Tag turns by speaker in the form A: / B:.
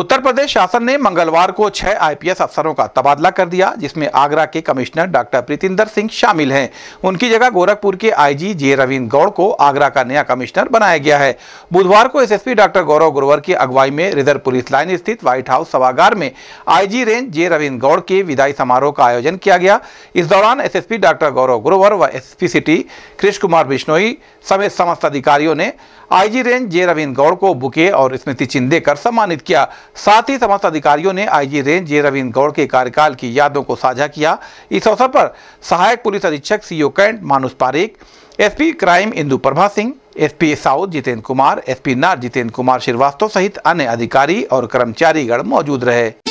A: उत्तर प्रदेश शासन ने मंगलवार को छह आईपीएस अफसरों का तबादला कर दिया जिसमें आगरा के कमिश्नर डॉक्टर प्रीतिंदर सिंह शामिल हैं उनकी जगह गोरखपुर के आईजी जे रविंद्र गौड़ को आगरा का नया कमिश्नर बनाया गया है बुधवार को एसएसपी डॉक्टर गौरव गुरवर की अगुवाई में रिजर्व पुलिस लाइन स्थित व्हाइट हाउस सभागार में IG range J Ravindra Gaur के विदाई समारोह का आयोजन किया गया इस दौरान एस डॉक्टर गौरव गुरुवर व एस सिटी कृष्ण कुमार बिश्नोई समेत समस्त अधिकारियों ने IG range J Ravindra Gaur को बुके और स्मृति चिन्ह देकर सम्मानित किया साथ ही समस्त अधिकारियों ने आईजी रेंज जे गौड़ के कार्यकाल की यादों को साझा किया इस अवसर पर सहायक पुलिस अधीक्षक CO cantt Manush Parekh SP crime Indu Prabha Singh SP south Jitendra Kumar SP नार जितेंद्र कुमार श्रीवास्तव सहित अन्य अधिकारी और कर्मचारीगण मौजूद रहे